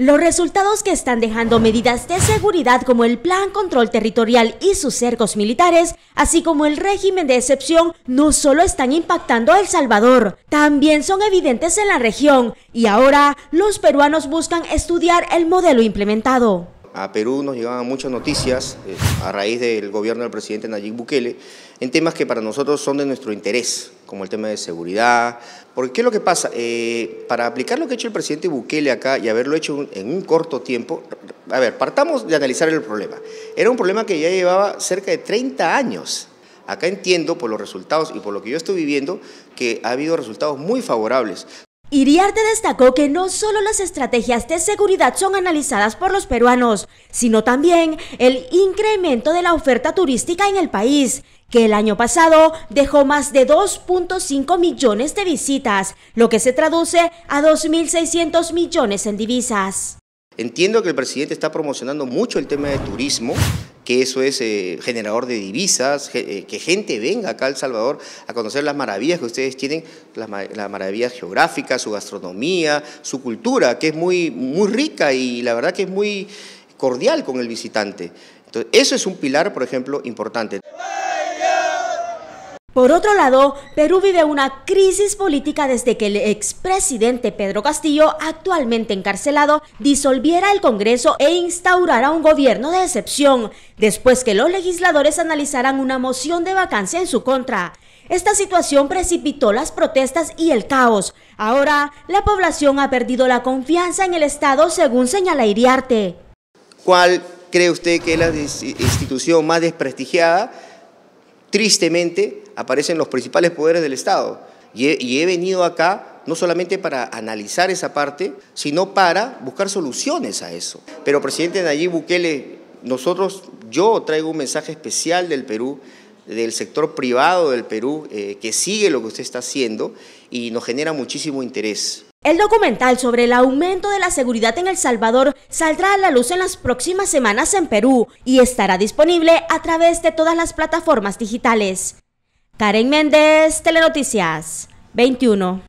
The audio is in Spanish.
Los resultados que están dejando medidas de seguridad como el Plan Control Territorial y sus cercos militares, así como el régimen de excepción, no solo están impactando a El Salvador, también son evidentes en la región y ahora los peruanos buscan estudiar el modelo implementado a Perú nos llegaban muchas noticias eh, a raíz del gobierno del presidente Nayib Bukele en temas que para nosotros son de nuestro interés, como el tema de seguridad. Porque ¿qué es lo que pasa? Eh, para aplicar lo que ha hecho el presidente Bukele acá y haberlo hecho en un corto tiempo, a ver, partamos de analizar el problema. Era un problema que ya llevaba cerca de 30 años. Acá entiendo por los resultados y por lo que yo estoy viviendo que ha habido resultados muy favorables. Iriarte destacó que no solo las estrategias de seguridad son analizadas por los peruanos, sino también el incremento de la oferta turística en el país, que el año pasado dejó más de 2.5 millones de visitas, lo que se traduce a 2.600 millones en divisas. Entiendo que el presidente está promocionando mucho el tema de turismo, que eso es eh, generador de divisas, eh, que gente venga acá a El Salvador a conocer las maravillas que ustedes tienen, las, maravillas geográficas, su gastronomía, su cultura, que es muy, muy rica y la verdad que es muy cordial con el visitante. Entonces, eso es un pilar, por ejemplo, importante. Por otro lado, Perú vive una crisis política desde que el expresidente Pedro Castillo, actualmente encarcelado, disolviera el Congreso e instaurara un gobierno de excepción, después que los legisladores analizaran una moción de vacancia en su contra. Esta situación precipitó las protestas y el caos. Ahora, la población ha perdido la confianza en el Estado, según señala Iriarte. ¿Cuál cree usted que es la institución más desprestigiada? Tristemente, aparecen los principales poderes del Estado. Y he, venido acá no solamente para analizar esa parte, sino para buscar soluciones a eso. Pero presidente Nayib Bukele, nosotros, yo traigo un mensaje especial del Perú, del sector privado del Perú, eh, que sigue lo que usted está haciendo y nos genera muchísimo interés. El documental sobre el aumento de la seguridad en El Salvador saldrá a la luz en las próximas semanas en Perú y estará disponible a través de todas las plataformas digitales. Karen Méndez, Telenoticias 21.